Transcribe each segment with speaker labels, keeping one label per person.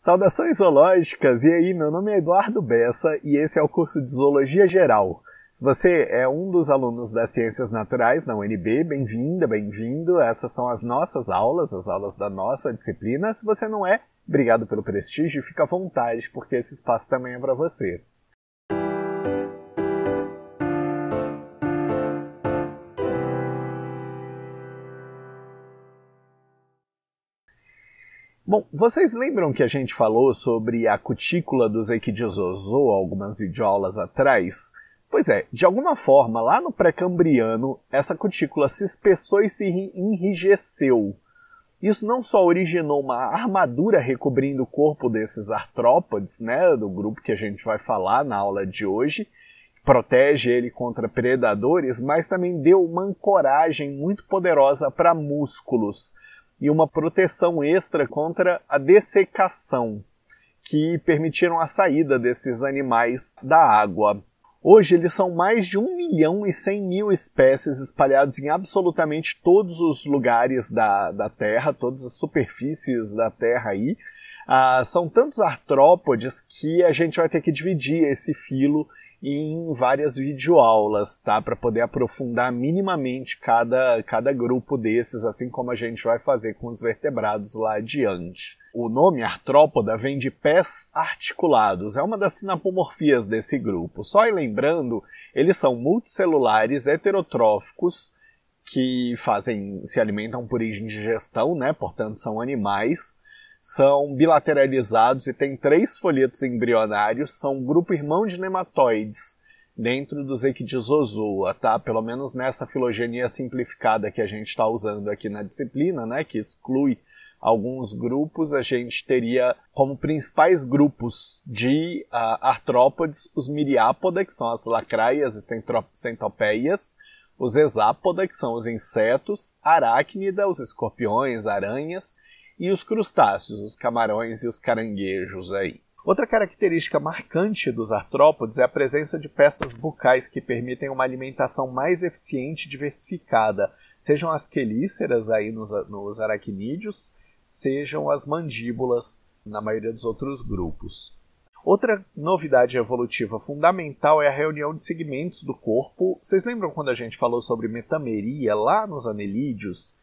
Speaker 1: Saudações zoológicas! E aí, meu nome é Eduardo Bessa e esse é o curso de Zoologia Geral. Se você é um dos alunos das Ciências Naturais na UNB, bem-vinda, bem-vindo. Essas são as nossas aulas, as aulas da nossa disciplina. Se você não é, obrigado pelo prestígio, fica à vontade, porque esse espaço também é para você. Bom, vocês lembram que a gente falou sobre a cutícula dos equidiozozo algumas videoaulas atrás? Pois é, de alguma forma, lá no pré-cambriano, essa cutícula se espessou e se enrijeceu. Isso não só originou uma armadura recobrindo o corpo desses artrópodes, né, do grupo que a gente vai falar na aula de hoje, protege ele contra predadores, mas também deu uma ancoragem muito poderosa para músculos e uma proteção extra contra a dessecação, que permitiram a saída desses animais da água. Hoje eles são mais de 1 milhão e 100 mil espécies espalhados em absolutamente todos os lugares da, da Terra, todas as superfícies da Terra aí. Ah, são tantos artrópodes que a gente vai ter que dividir esse filo em várias videoaulas, tá? Para poder aprofundar minimamente cada, cada grupo desses, assim como a gente vai fazer com os vertebrados lá adiante. O nome artrópoda vem de pés articulados, é uma das sinapomorfias desse grupo. Só e lembrando, eles são multicelulares heterotróficos que fazem se alimentam por indigestão, né? Portanto, são animais são bilateralizados e têm três folhetos embrionários, são um grupo irmão de nematoides dentro dos Equidizozoa, tá? Pelo menos nessa filogenia simplificada que a gente está usando aqui na disciplina, né, que exclui alguns grupos, a gente teria como principais grupos de uh, artrópodes os miriápoda, que são as lacraias e centopeias, os hexápoda, que são os insetos, aracnida, os escorpiões, aranhas, e os crustáceos, os camarões e os caranguejos aí. Outra característica marcante dos artrópodes é a presença de peças bucais que permitem uma alimentação mais eficiente e diversificada, sejam as quelíceras aí nos, nos aracnídeos, sejam as mandíbulas na maioria dos outros grupos. Outra novidade evolutiva fundamental é a reunião de segmentos do corpo. Vocês lembram quando a gente falou sobre metameria lá nos anelídeos?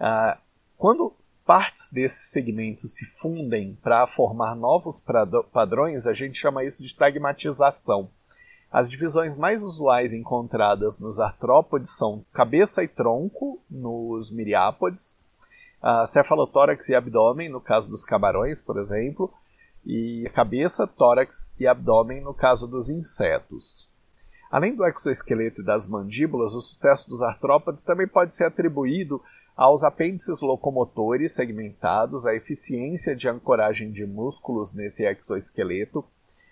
Speaker 1: Ah, quando partes desse segmento se fundem para formar novos padrões, a gente chama isso de tagmatização. As divisões mais usuais encontradas nos artrópodes são cabeça e tronco, nos miriápodes, cefalotórax e abdômen, no caso dos camarões, por exemplo, e cabeça, tórax e abdômen, no caso dos insetos. Além do exoesqueleto e das mandíbulas, o sucesso dos artrópodes também pode ser atribuído aos apêndices locomotores segmentados, à eficiência de ancoragem de músculos nesse exoesqueleto,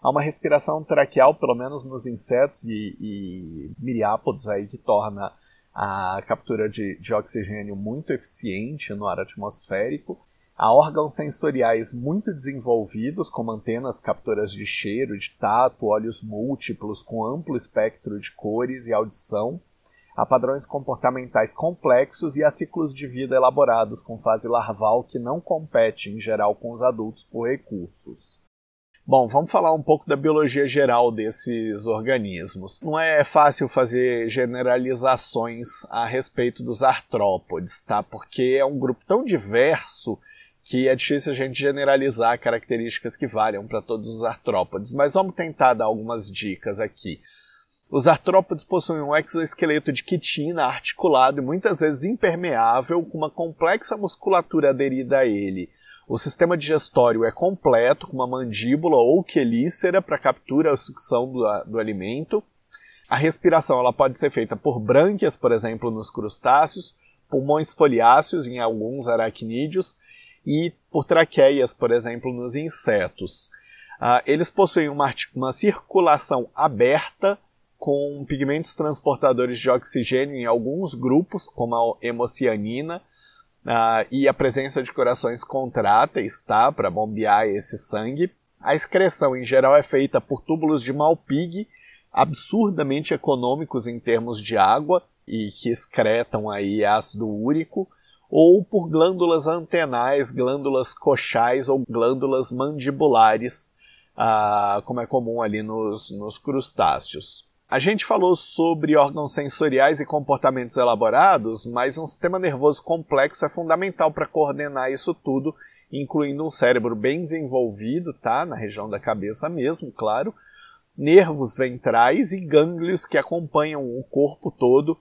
Speaker 1: a uma respiração traqueal, pelo menos nos insetos e, e miriápodos, aí, que torna a captura de, de oxigênio muito eficiente no ar atmosférico, a órgãos sensoriais muito desenvolvidos, como antenas captoras de cheiro, de tato, olhos múltiplos com amplo espectro de cores e audição, a padrões comportamentais complexos e a ciclos de vida elaborados com fase larval que não compete em geral com os adultos por recursos. Bom, vamos falar um pouco da biologia geral desses organismos. Não é fácil fazer generalizações a respeito dos artrópodes, tá? Porque é um grupo tão diverso que é difícil a gente generalizar características que valham para todos os artrópodes, mas vamos tentar dar algumas dicas aqui. Os artrópodes possuem um exoesqueleto de quitina articulado e muitas vezes impermeável, com uma complexa musculatura aderida a ele. O sistema digestório é completo, com uma mandíbula ou quelícera para captura ou sucção do, do alimento. A respiração ela pode ser feita por brânquias, por exemplo, nos crustáceos, pulmões foliáceos em alguns aracnídeos e por traqueias, por exemplo, nos insetos. Ah, eles possuem uma, uma circulação aberta com pigmentos transportadores de oxigênio em alguns grupos, como a hemocianina, uh, e a presença de corações contráteis, tá? Para bombear esse sangue. A excreção, em geral, é feita por túbulos de malpig, absurdamente econômicos em termos de água e que excretam aí ácido úrico, ou por glândulas antenais, glândulas coxais ou glândulas mandibulares, uh, como é comum ali nos, nos crustáceos. A gente falou sobre órgãos sensoriais e comportamentos elaborados, mas um sistema nervoso complexo é fundamental para coordenar isso tudo, incluindo um cérebro bem desenvolvido, tá? Na região da cabeça mesmo, claro. Nervos ventrais e gânglios que acompanham o corpo todo.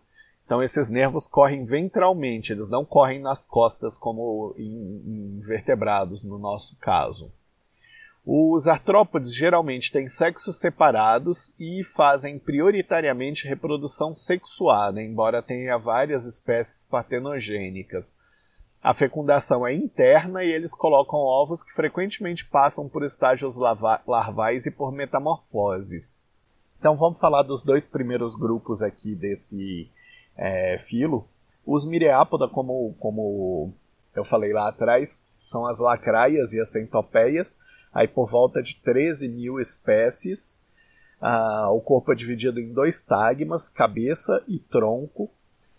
Speaker 1: Então, esses nervos correm ventralmente, eles não correm nas costas, como em, em vertebrados, no nosso caso. Os artrópodes geralmente têm sexos separados e fazem prioritariamente reprodução sexuada, né, embora tenha várias espécies partenogênicas. A fecundação é interna e eles colocam ovos que frequentemente passam por estágios larvais e por metamorfoses. Então vamos falar dos dois primeiros grupos aqui desse é, filo. Os Mireápoda, como, como eu falei lá atrás, são as lacraias e as centopeias aí por volta de 13 mil espécies. Ah, o corpo é dividido em dois tagmas, cabeça e tronco.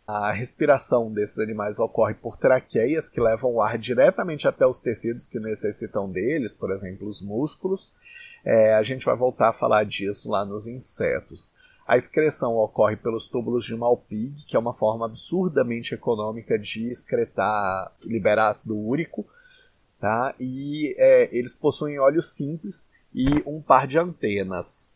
Speaker 1: A respiração desses animais ocorre por traqueias que levam o ar diretamente até os tecidos que necessitam deles, por exemplo, os músculos. É, a gente vai voltar a falar disso lá nos insetos. A excreção ocorre pelos túbulos de Malpig, que é uma forma absurdamente econômica de excretar, liberar ácido úrico, Tá? E é, eles possuem olhos simples e um par de antenas.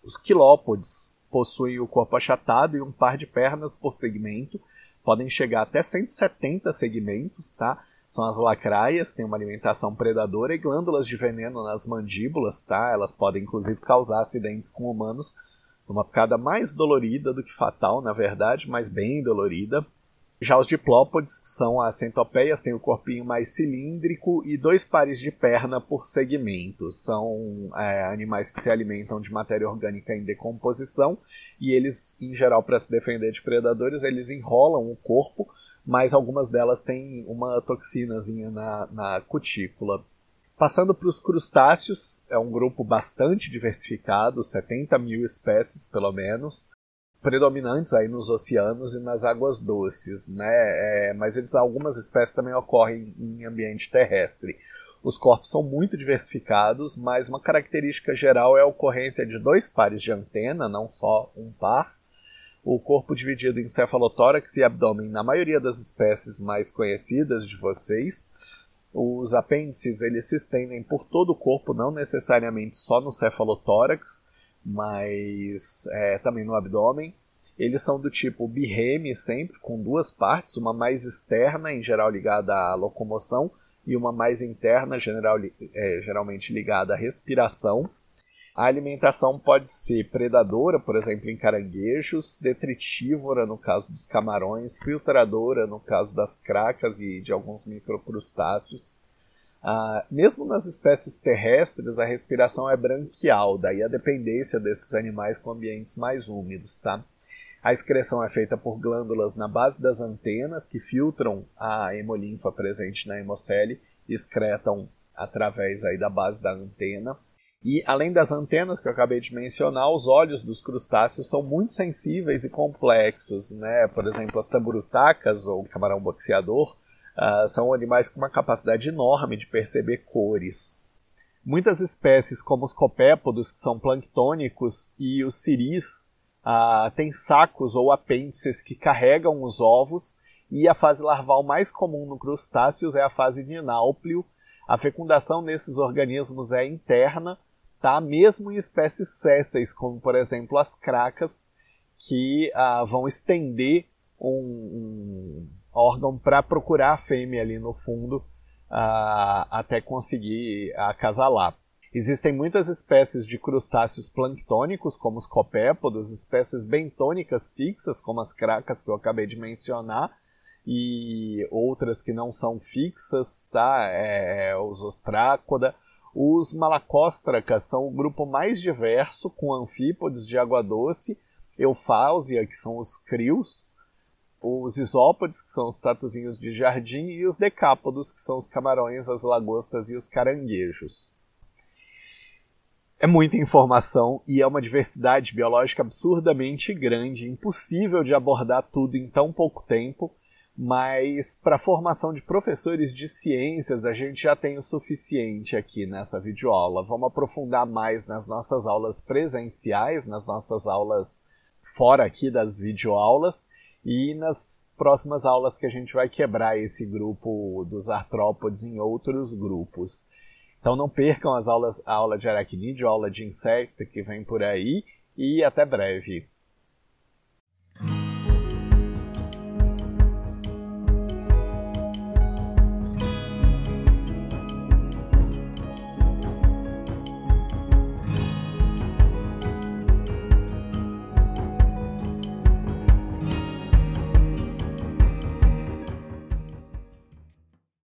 Speaker 1: Os quilópodes possuem o corpo achatado e um par de pernas por segmento. Podem chegar até 170 segmentos, tá? São as lacraias, têm uma alimentação predadora e glândulas de veneno nas mandíbulas, tá? Elas podem inclusive causar acidentes com humanos, uma picada mais dolorida do que fatal, na verdade, mas bem dolorida. Já os diplópodes, que são as centopeias, têm o corpinho mais cilíndrico e dois pares de perna por segmento. São é, animais que se alimentam de matéria orgânica em decomposição e eles, em geral, para se defender de predadores, eles enrolam o corpo, mas algumas delas têm uma toxinazinha na, na cutícula. Passando para os crustáceos, é um grupo bastante diversificado, 70 mil espécies pelo menos predominantes aí nos oceanos e nas águas doces, né? É, mas eles, algumas espécies também ocorrem em ambiente terrestre. Os corpos são muito diversificados, mas uma característica geral é a ocorrência de dois pares de antena, não só um par. O corpo dividido em cefalotórax e abdômen na maioria das espécies mais conhecidas de vocês. Os apêndices eles se estendem por todo o corpo, não necessariamente só no cefalotórax mas é, também no abdômen. Eles são do tipo birreme sempre, com duas partes, uma mais externa, em geral ligada à locomoção, e uma mais interna, é, geralmente ligada à respiração. A alimentação pode ser predadora, por exemplo, em caranguejos, detritívora, no caso dos camarões, filtradora, no caso das cracas e de alguns microcrustáceos, ah, mesmo nas espécies terrestres, a respiração é branquial, daí a dependência desses animais com ambientes mais úmidos, tá? A excreção é feita por glândulas na base das antenas que filtram a hemolinfa presente na hemocele, excretam através aí da base da antena. E além das antenas que eu acabei de mencionar, os olhos dos crustáceos são muito sensíveis e complexos, né? Por exemplo, as tamburutacas ou camarão boxeador ah, são animais com uma capacidade enorme de perceber cores. Muitas espécies, como os copépodos, que são planctônicos, e os ciris, ah, têm sacos ou apêndices que carregam os ovos, e a fase larval mais comum no crustáceos é a fase de náuplio. A fecundação nesses organismos é interna, tá? mesmo em espécies césseis, como por exemplo as cracas, que ah, vão estender um, um órgão para procurar a fêmea ali no fundo uh, até conseguir acasalar. Existem muitas espécies de crustáceos planctônicos, como os copépodos, espécies bentônicas fixas, como as cracas que eu acabei de mencionar, e outras que não são fixas, tá? É, é os ostrácoda. Os malacóstracas são o grupo mais diverso, com anfípodes de água doce, eufáusia, que são os crios, Tipo, os isópodes, que são os tatuzinhos de jardim, e os decápodos, que são os camarões, as lagostas e os caranguejos. É muita informação e é uma diversidade biológica absurdamente grande, impossível de abordar tudo em tão pouco tempo, mas para a formação de professores de ciências a gente já tem o suficiente aqui nessa videoaula. Vamos aprofundar mais nas nossas aulas presenciais, nas nossas aulas fora aqui das videoaulas e nas próximas aulas que a gente vai quebrar esse grupo dos artrópodes em outros grupos. Então não percam as aulas, a aula de aracnídeo, a aula de inseto que vem por aí e até breve.